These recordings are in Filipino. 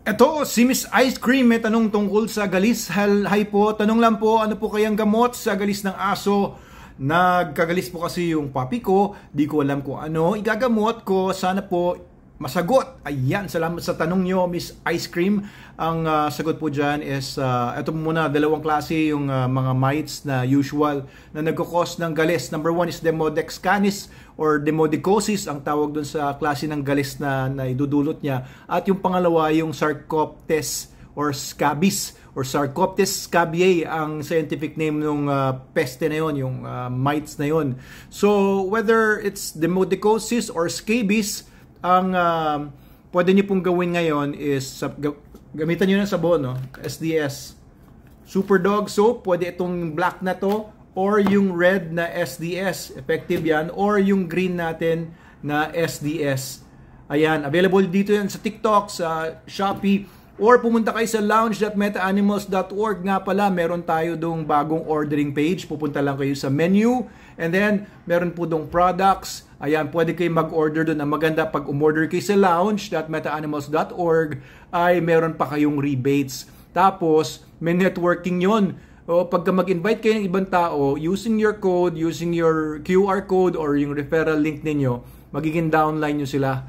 Ito, si Miss Ice Cream may tanong tungkol sa galis. Hal, Hi po, tanong lang po, ano po kayang gamot sa galis ng aso? Nagkagalis po kasi yung papi ko, di ko alam kung ano. Igagamot ko, sana po masagot. Ayan, salamat sa tanong nyo, Miss Ice Cream. Ang uh, sagot po dyan is, uh, ah, ito muna, dalawang klase yung uh, mga mites na usual na nagkakos ng galis. Number one is Demodex canis or Demodicosis, ang tawag dun sa klase ng galis na, na idudulot niya. At yung pangalawa, yung Sarcoptes or Scabies or Sarcoptes scabiei ang scientific name ng uh, peste na yon, yung uh, mites na yon. So whether it's demodicosis or scabies, ang uh, pwede niyo pong gawin ngayon is sa, gamitan niyo ng sabon, no? SDS. Super Dog soap, pwede itong black na to or yung red na SDS, effective yan, or yung green natin na SDS. Ayan, available dito yan sa TikTok, sa Shopee, Or pumunta kayo sa lounge.metaanimals.org nga pala, meron tayo dong bagong ordering page. Pupunta lang kayo sa menu. And then, meron po dong products. Ayan, pwede kayo mag-order doon. Ang maganda, pag umorder kayo sa lounge.metaanimals.org, ay meron pa kayong rebates. Tapos, may networking yon o pagka mag-invite kayo ng ibang tao, using your code, using your QR code or yung referral link ninyo, magiging downline nyo sila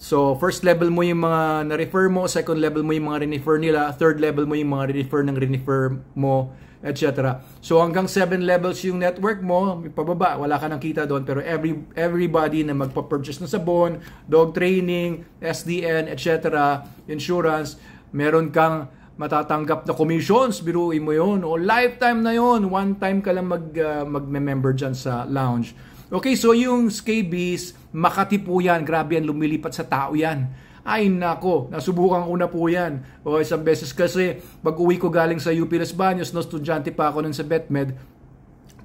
So, first level mo yung mga na-refer mo, second level mo yung mga re-refer nila, third level mo yung mga re-refer ng re-refer mo, etc. So, hanggang 7 levels yung network mo, pababa, wala ka nang kita doon, pero every, everybody na magpa-purchase ng sabon, dog training, SDN, etc., insurance, meron kang matatanggap na commissions, biruin mo yon o lifetime na yon one time ka lang mag, uh, mag-member dyan sa lounge. Okay, so yung scabies, Makati po yan. Grabe yan, lumilipat sa tao yan. Ay nako, nasubukan ko na po yan. O isang beses kasi, pag uwi ko galing sa UP Los Baños, no, estudyante pa ako nun sa Betmed,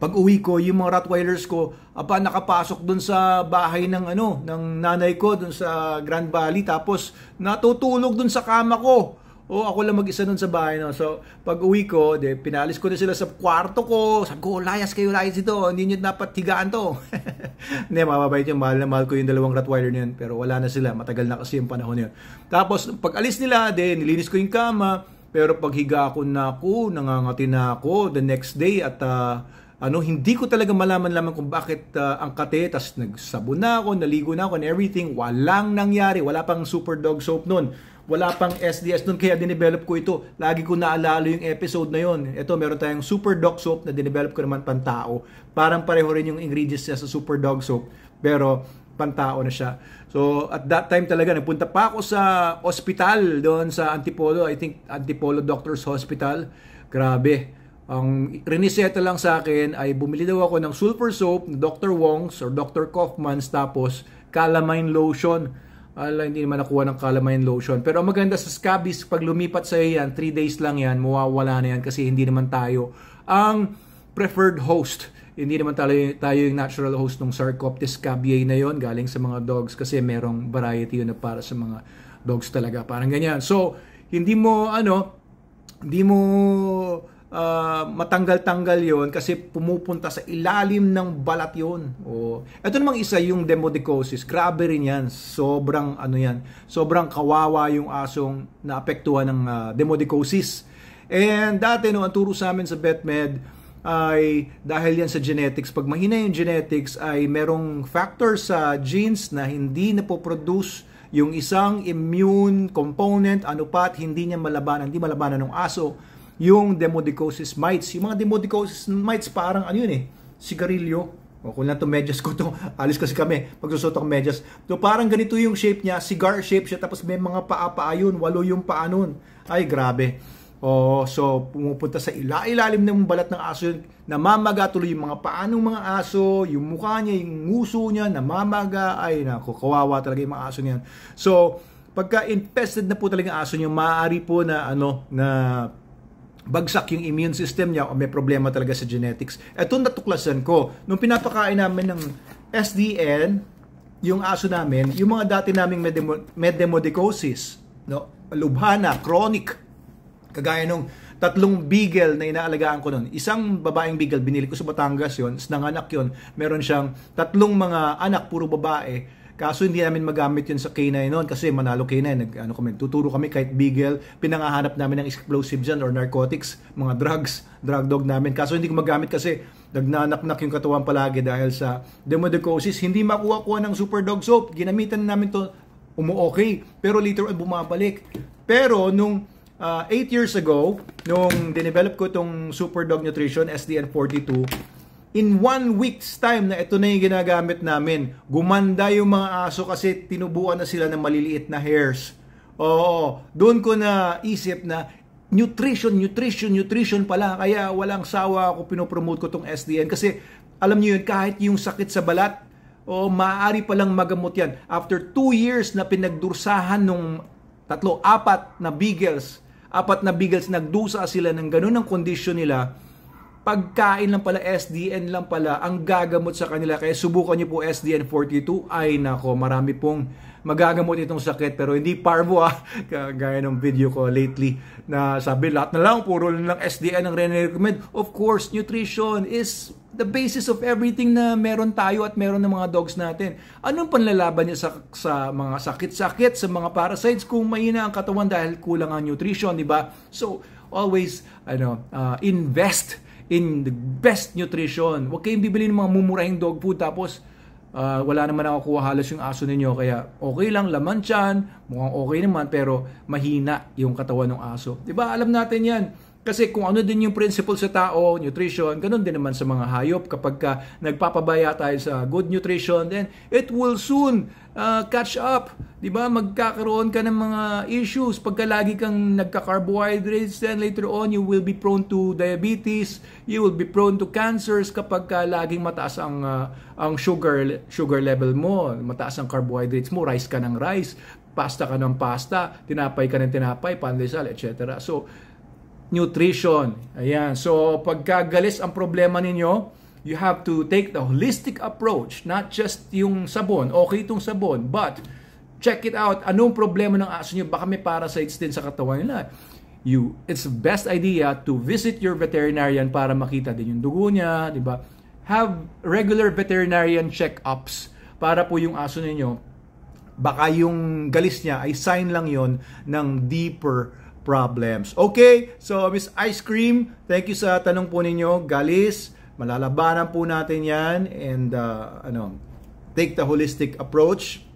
pag uwi ko, yung mga Rottweilers ko, apa, nakapasok dun sa bahay ng, ano, ng nanay ko, dun sa Grand Valley, tapos natutulog dun sa kama ko. Oh, ako lang mag-isa nun sa bahay. No? So, pag uwi ko, de, pinalis ko na sila sa kwarto ko. Sabi ko, oh, layas kayo, layas ito. Hindi nyo dapat higaan to. Hindi, mababait yung Mahal na mahal ko yung dalawang Rottweiler na yun. Pero wala na sila. Matagal na kasi yung panahon yun. Tapos, pag alis nila, de, nilinis ko yung kama. Pero pag higa ako na ako, nangangati na ako the next day at uh, ano, hindi ko talaga malaman lamang kung bakit uh, ang kate, tas nagsabon na ako, naligo na ako and everything, walang nangyari, wala pang super dog soap noon wala pang SDS noon kaya dinevelop ko ito. Lagi ko naalala yung episode na yon. Ito meron tayong Super Dog Soap na dinevelop ko naman pantao. Parang pareho rin yung ingredients niya sa Super Dog Soap pero pantao na siya. So at that time talaga nagpunta pa ako sa ospital doon sa Antipolo, I think Antipolo Doctors Hospital. Grabe. Ang riniseta lang sa akin ay bumili daw ako ng sulfur soap, Dr. Wong's or Dr. Kaufman's tapos calamine lotion ala, hindi naman nakuha ng calamine lotion. Pero ang maganda sa scabies, pag lumipat sa yan, 3 days lang yan, mawawala na yan kasi hindi naman tayo ang preferred host. Hindi naman tayo, tayo yung natural host ng Sarcoptes scabiae na yon galing sa mga dogs kasi merong variety yun na para sa mga dogs talaga. Parang ganyan. So, hindi mo, ano, hindi mo uh, matanggal-tanggal yon kasi pumupunta sa ilalim ng balat yon. Oh. ito namang isa yung demodicosis. Grabe rin yan. Sobrang ano yan. Sobrang kawawa yung asong naapektuhan ng uh, ah, demodicosis. And dati no, ang turo sa amin sa BetMed ay dahil yan sa genetics. Pag mahina yung genetics ay merong factor sa genes na hindi na po-produce yung isang immune component, ano pat, hindi niya malabanan, hindi malabanan ng aso yung demodicosis mites. Yung mga demodicosis mites, parang ano yun eh, sigarilyo. O kung lang medyas ko to, alis kasi kami, magsusot ako medyas. So parang ganito yung shape niya, cigar shape siya, tapos may mga paa-paa yun, walo yung paa nun. Ay, grabe. Oh, so pumupunta sa ila-ilalim ng balat ng aso yun, namamaga tuloy yung mga paa ng mga aso, yung mukha niya, yung nguso niya, namamaga, ay nako, talaga yung mga aso niyan. So, pagka infested na po talaga ang aso niyo, maaari po na ano na bagsak yung immune system niya o may problema talaga sa genetics. Ito natuklasan ko. Nung pinapakain namin ng SDN, yung aso namin, yung mga dati naming medemo, medemodicosis, no? lubhana, chronic, kagaya nung tatlong beagle na inaalagaan ko noon. Isang babaeng beagle, binili ko sa Batangas yon, nanganak yon. Meron siyang tatlong mga anak, puro babae Kaso hindi namin magamit yun sa K9 noon kasi Manalo K9, nag, ano kami, tuturo kami kahit Beagle, pinangahanap namin ng explosives yan or narcotics, mga drugs, drug dog namin. Kaso hindi ko magamit kasi nagnanaknak yung katawan palagi dahil sa demodicosis, hindi makuha-kuha ng super dog soap. Ginamitan namin to umu-okay, pero later on bumabalik. Pero nung 8 uh, ah, years ago, nung dinevelop ko tong Super Dog Nutrition SDN42, in one week's time na ito na yung ginagamit namin. Gumanda yung mga aso kasi tinubuan na sila ng maliliit na hairs. Oo, doon ko na isip na nutrition, nutrition, nutrition pala. Kaya walang sawa ako pinopromote ko tong SDN. Kasi alam niyo yun, kahit yung sakit sa balat, o oh, maaari palang magamot yan. After 2 years na pinagdursahan nung tatlo, apat na beagles, apat na beagles, nagdusa sila ng ganun ang condition nila, pagkain lang pala, SDN lang pala, ang gagamot sa kanila. Kaya subukan nyo po SDN42. Ay nako, marami pong magagamot itong sakit. Pero hindi parvo ah, gaya ng video ko lately na sabi lahat na lang, puro lang SDN ang re-recommend. Of course, nutrition is the basis of everything na meron tayo at meron ng mga dogs natin. Anong panlalaban niya sa, sa mga sakit-sakit, sa mga parasites kung mahina ang katawan dahil kulang ang nutrition, di ba? So, always ano, uh, invest in the best nutrition. Huwag kayong bibili ng mga mumurahing dog food tapos uh, wala naman nakukuha halos yung aso ninyo. Kaya okay lang, laman tiyan, mukhang okay naman pero mahina yung katawan ng aso. ba diba? Alam natin yan. Kasi kung ano din yung principle sa tao, nutrition, ganun din naman sa mga hayop. Kapag ka nagpapabaya tayo sa good nutrition, then it will soon uh, catch up. 'Di ba? Magkakaroon ka ng mga issues pagka lagi kang nagka-carbohydrates, then later on you will be prone to diabetes, you will be prone to cancers kapag ka laging mataas ang uh, ang sugar sugar level mo, mataas ang carbohydrates mo, rice ka ng rice, pasta ka ng pasta, tinapay ka ng tinapay, pandesal, etc. So nutrition. Ayan. So pagkagalis ang problema ninyo, you have to take the holistic approach, not just yung sabon, okay itong sabon, but check it out, anong problema ng aso nyo, baka may parasites din sa katawan nila. You, it's best idea to visit your veterinarian para makita din yung dugo niya, di ba? Have regular veterinarian check-ups para po yung aso ninyo, baka yung galis niya ay sign lang yon ng deeper problems. Okay, so Miss Ice Cream, thank you sa tanong po ninyo. Galis, Malalabanan po natin yan and uh, ano, take the holistic approach